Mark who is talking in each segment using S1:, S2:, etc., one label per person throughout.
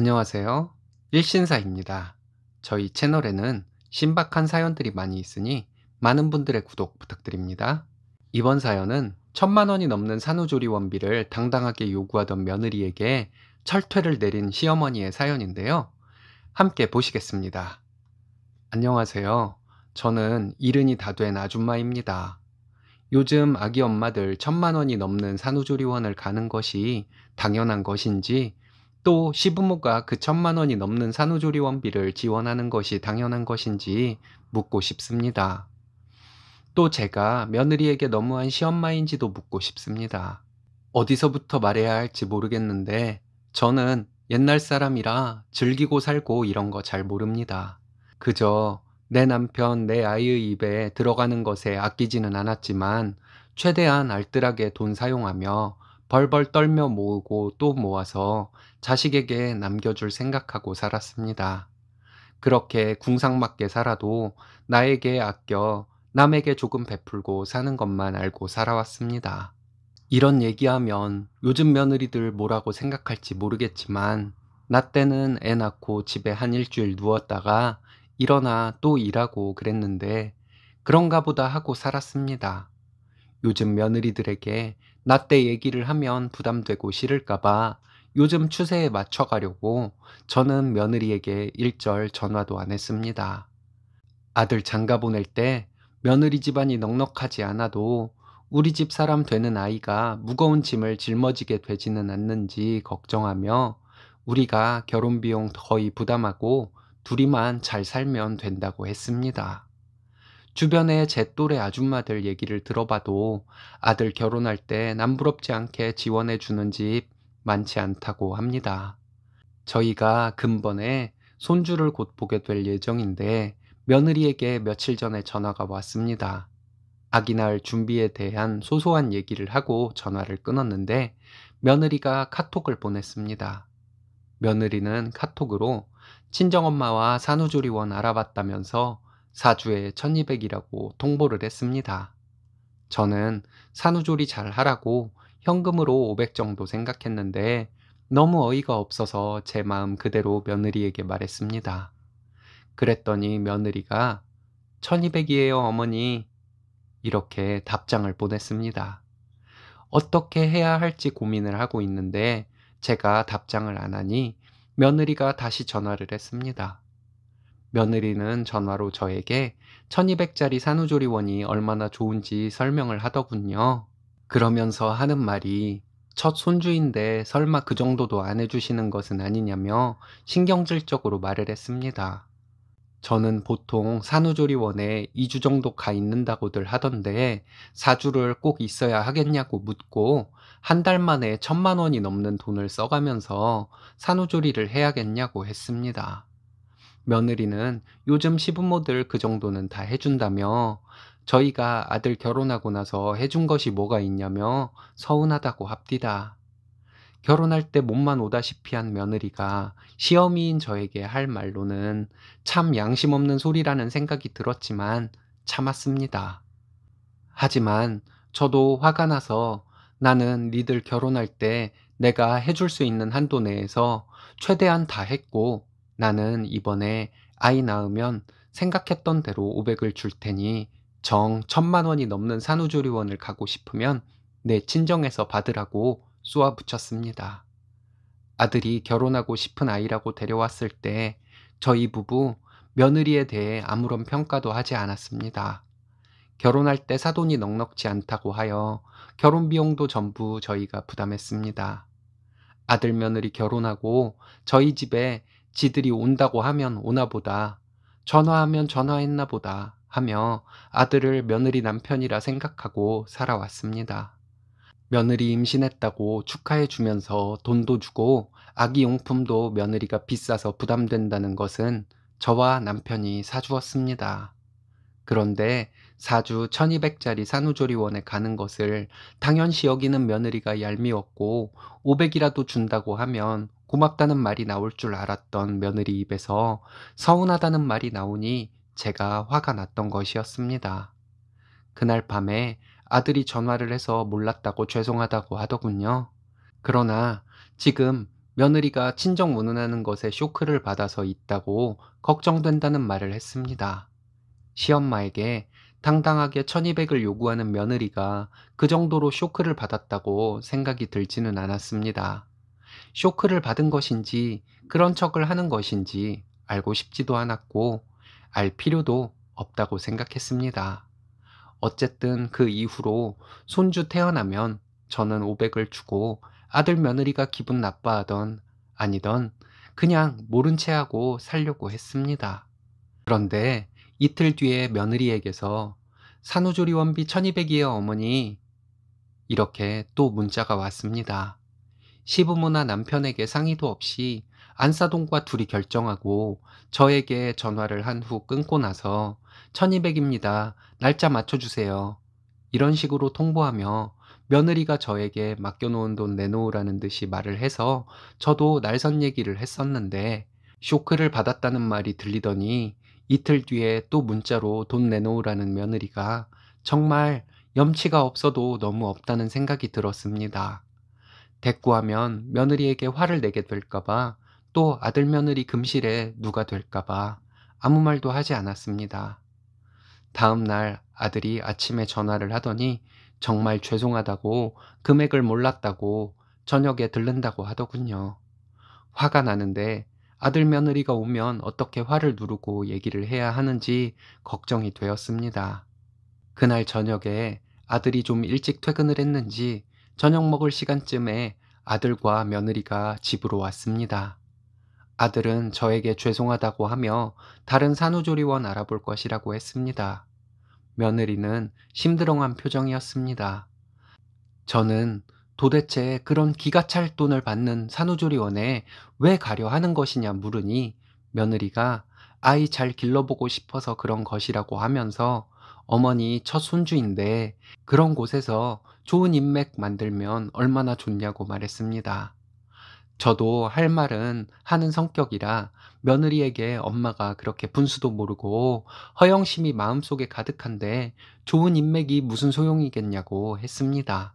S1: 안녕하세요. 일신사입니다. 저희 채널에는 신박한 사연들이 많이 있으니 많은 분들의 구독 부탁드립니다. 이번 사연은 천만 원이 넘는 산후조리원비를 당당하게 요구하던 며느리에게 철퇴를 내린 시어머니의 사연인데요. 함께 보시겠습니다. 안녕하세요. 저는 이른이 다 된 아줌마입니다. 요즘 아기 엄마들 천만 원이 넘는 산후조리원을 가는 것이 당연한 것인지 또 시부모가 그 천만 원이 넘는 산후조리원비를 지원하는 것이 당연한 것인지 묻고 싶습니다. 또 제가 며느리에게 너무한 시엄마인지도 묻고 싶습니다. 어디서부터 말해야 할지 모르겠는데 저는 옛날 사람이라 즐기고 살고 이런 거 잘 모릅니다. 그저 내 남편, 내 아이의 입에 들어가는 것에 아끼지는 않았지만 최대한 알뜰하게 돈 사용하며 벌벌 떨며 모으고 또 모아서 자식에게 남겨줄 생각하고 살았습니다. 그렇게 궁상맞게 살아도 나에게 아껴 남에게 조금 베풀고 사는 것만 알고 살아왔습니다. 이런 얘기하면 요즘 며느리들 뭐라고 생각할지 모르겠지만 나 때는 애 낳고 집에 한 일주일 누웠다가 일어나 또 일하고 그랬는데 그런가 보다 하고 살았습니다. 요즘 며느리들에게 나때 얘기를 하면 부담되고 싫을까봐 요즘 추세에 맞춰가려고 저는 며느리에게 일절 전화도 안 했습니다. 아들 장가 보낼 때 며느리 집안이 넉넉하지 않아도 우리 집 사람 되는 아이가 무거운 짐을 짊어지게 되지는 않는지 걱정하며 우리가 결혼 비용 거의 부담하고 둘이만 잘 살면 된다고 했습니다. 주변에 제 또래 아줌마들 얘기를 들어봐도 아들 결혼할 때 남부럽지 않게 지원해 주는 집 많지 않다고 합니다. 저희가 금번에 손주를 곧 보게 될 예정인데 며느리에게 며칠 전에 전화가 왔습니다. 아기 낳을 준비에 대한 소소한 얘기를 하고 전화를 끊었는데 며느리가 카톡을 보냈습니다. 며느리는 카톡으로 친정엄마와 산후조리원 알아봤다면서 사주에 1200이라고 통보를 했습니다. 저는 산후조리 잘 하라고 현금으로 500 정도 생각했는데 너무 어이가 없어서 제 마음 그대로 며느리에게 말했습니다. 그랬더니 며느리가 1200이에요 어머니 이렇게 답장을 보냈습니다. 어떻게 해야 할지 고민을 하고 있는데 제가 답장을 안 하니 며느리가 다시 전화를 했습니다. 며느리는 전화로 저에게 1200짜리 산후조리원이 얼마나 좋은지 설명을 하더군요. 그러면서 하는 말이 첫 손주인데 설마 그 정도도 안 해주시는 것은 아니냐며 신경질적으로 말을 했습니다. 저는 보통 산후조리원에 2주 정도 가 있는다고들 하던데 4주를 꼭 있어야 하겠냐고 묻고 한 달 만에 천만 원이 넘는 돈을 써가면서 산후조리를 해야겠냐고 했습니다. 며느리는 요즘 시부모들 그 정도는 다 해준다며 저희가 아들 결혼하고 나서 해준 것이 뭐가 있냐며 서운하다고 합디다. 결혼할 때 몸만 오다시피 한 며느리가 시어미인 저에게 할 말로는 참 양심 없는 소리라는 생각이 들었지만 참았습니다. 하지만 저도 화가 나서 나는 니들 결혼할 때 내가 해줄 수 있는 한도 내에서 최대한 다 했고 나는 이번에 아이 낳으면 생각했던 대로 500을 줄 테니 정 천만 원이 넘는 산후조리원을 가고 싶으면 내 친정에서 받으라고 쏘아 붙였습니다. 아들이 결혼하고 싶은 아이라고 데려왔을 때 저희 부부 며느리에 대해 아무런 평가도 하지 않았습니다. 결혼할 때 사돈이 넉넉지 않다고 하여 결혼 비용도 전부 저희가 부담했습니다. 아들 며느리 결혼하고 저희 집에 지들이 온다고 하면 오나 보다. 전화하면 전화했나 보다 하며 아들을 며느리 남편이라 생각하고 살아왔습니다. 며느리 임신했다고 축하해 주면서 돈도 주고 아기 용품도 며느리가 비싸서 부담된다는 것은 저와 남편이 사주었습니다. 그런데 4주 1200짜리 산후조리원에 가는 것을 당연시 여기는 며느리가 얄미웠고 500이라도 준다고 하면 고맙다는 말이 나올 줄 알았던 며느리 입에서 서운하다는 말이 나오니 제가 화가 났던 것이었습니다. 그날 밤에 아들이 전화를 해서 몰랐다고 죄송하다고 하더군요. 그러나 지금 며느리가 친정 문운하는 것에 쇼크를 받아서 있다고 걱정된다는 말을 했습니다. 시엄마에게 당당하게 1200을 요구하는 며느리가 그 정도로 쇼크를 받았다고 생각이 들지는 않았습니다. 쇼크를 받은 것인지 그런 척을 하는 것인지 알고 싶지도 않았고 알 필요도 없다고 생각했습니다. 어쨌든 그 이후로 손주 태어나면 저는 500을 주고 아들 며느리가 기분 나빠하던 아니던 그냥 모른 채 하고 살려고 했습니다. 그런데 이틀 뒤에 며느리에게서 산후조리 원비 1200이에요 어머니 이렇게 또 문자가 왔습니다. 시부모나 남편에게 상의도 없이 안사동과 둘이 결정하고 저에게 전화를 한 후 끊고 나서 1200입니다. 날짜 맞춰주세요. 이런 식으로 통보하며 며느리가 저에게 맡겨놓은 돈 내놓으라는 듯이 말을 해서 저도 날선 얘기를 했었는데 쇼크를 받았다는 말이 들리더니 이틀 뒤에 또 문자로 돈 내놓으라는 며느리가 정말 염치가 없어도 너무 없다는 생각이 들었습니다. 대꾸하면 며느리에게 화를 내게 될까봐 또 아들 며느리 금실에 누가 될까봐 아무 말도 하지 않았습니다. 다음 날 아들이 아침에 전화를 하더니 정말 죄송하다고 금액을 몰랐다고 저녁에 들른다고 하더군요. 화가 나는데 아들 며느리가 오면 어떻게 화를 누르고 얘기를 해야 하는지 걱정이 되었습니다. 그날 저녁에 아들이 좀 일찍 퇴근을 했는지 저녁 먹을 시간쯤에 아들과 며느리가 집으로 왔습니다. 아들은 저에게 죄송하다고 하며 다른 산후조리원 알아볼 것이라고 했습니다. 며느리는 심드렁한 표정이었습니다. 저는 도대체 그런 기가 찰 돈을 받는 산후조리원에 왜 가려 하는 것이냐 물으니 며느리가 아이 잘 길러보고 싶어서 그런 것이라고 하면서 어머니 첫 손주인데 그런 곳에서 좋은 인맥 만들면 얼마나 좋냐고 말했습니다. 저도 할 말은 하는 성격이라 며느리에게 엄마가 그렇게 분수도 모르고 허영심이 마음속에 가득한데 좋은 인맥이 무슨 소용이겠냐고 했습니다.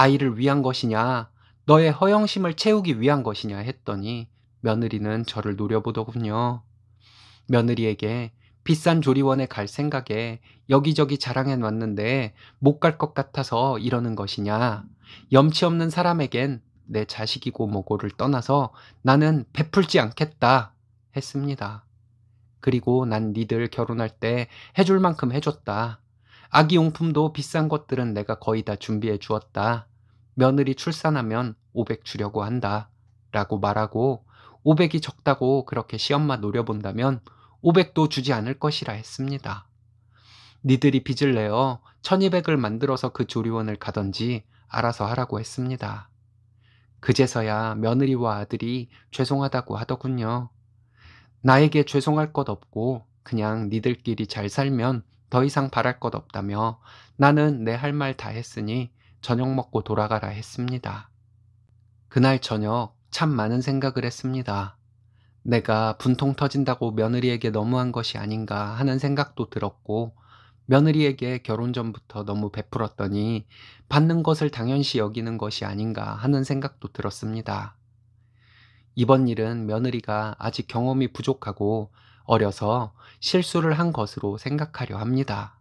S1: 아이를 위한 것이냐, 너의 허영심을 채우기 위한 것이냐 했더니 며느리는 저를 노려보더군요. 며느리에게 비싼 조리원에 갈 생각에 여기저기 자랑해 놨는데 못 갈 것 같아서 이러는 것이냐. 염치 없는 사람에겐 내 자식이고 뭐고를 떠나서 나는 베풀지 않겠다 했습니다. 그리고 난 니들 결혼할 때 해줄 만큼 해줬다. 아기 용품도 비싼 것들은 내가 거의 다 준비해 주었다. 며느리 출산하면 500 주려고 한다. 라고 말하고 500이 적다고 그렇게 시엄마 노려본다면 500도 주지 않을 것이라 했습니다. 니들이 빚을 내어 1200을 만들어서 그 조리원을 가던지 알아서 하라고 했습니다. 그제서야 며느리와 아들이 죄송하다고 하더군요. 나에게 죄송할 것 없고 그냥 니들끼리 잘 살면 더 이상 바랄 것 없다며 나는 내 할 말 다 했으니 저녁 먹고 돌아가라 했습니다. 그날 저녁 참 많은 생각을 했습니다. 내가 분통 터진다고 며느리에게 너무한 것이 아닌가 하는 생각도 들었고, 며느리에게 결혼 전부터 너무 베풀었더니 받는 것을 당연시 여기는 것이 아닌가 하는 생각도 들었습니다. 이번 일은 며느리가 아직 경험이 부족하고 어려서 실수를 한 것으로 생각하려 합니다.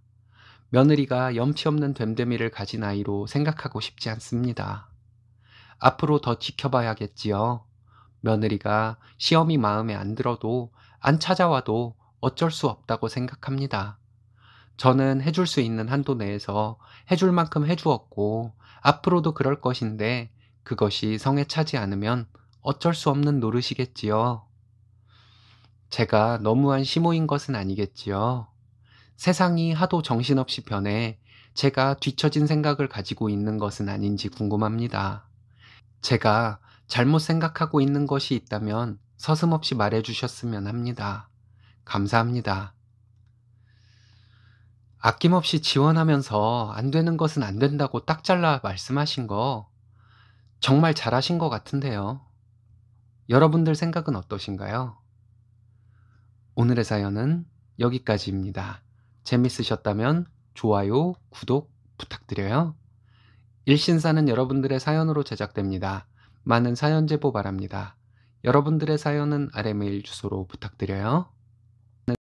S1: 며느리가 염치 없는 됨됨이를 가진 아이로 생각하고 싶지 않습니다. 앞으로 더 지켜봐야겠지요. 며느리가 시험이 마음에 안 들어도 안 찾아와도 어쩔 수 없다고 생각합니다. 저는 해줄 수 있는 한도 내에서 해줄 만큼 해주었고 앞으로도 그럴 것인데 그것이 성에 차지 않으면 어쩔 수 없는 노릇이겠지요. 제가 너무한 시모인 것은 아니겠지요. 세상이 하도 정신없이 변해 제가 뒤처진 생각을 가지고 있는 것은 아닌지 궁금합니다. 제가 잘못 생각하고 있는 것이 있다면 서슴없이 말해주셨으면 합니다. 감사합니다. 아낌없이 지원하면서 안 되는 것은 안 된다고 딱 잘라 말씀하신 거 정말 잘하신 것 같은데요. 여러분들 생각은 어떠신가요? 오늘의 사연은 여기까지입니다. 재밌으셨다면 좋아요, 구독 부탁드려요. 일신사는 여러분들의 사연으로 제작됩니다. 많은 사연 제보 바랍니다. 여러분들의 사연은 아래 메일 주소로 부탁드려요.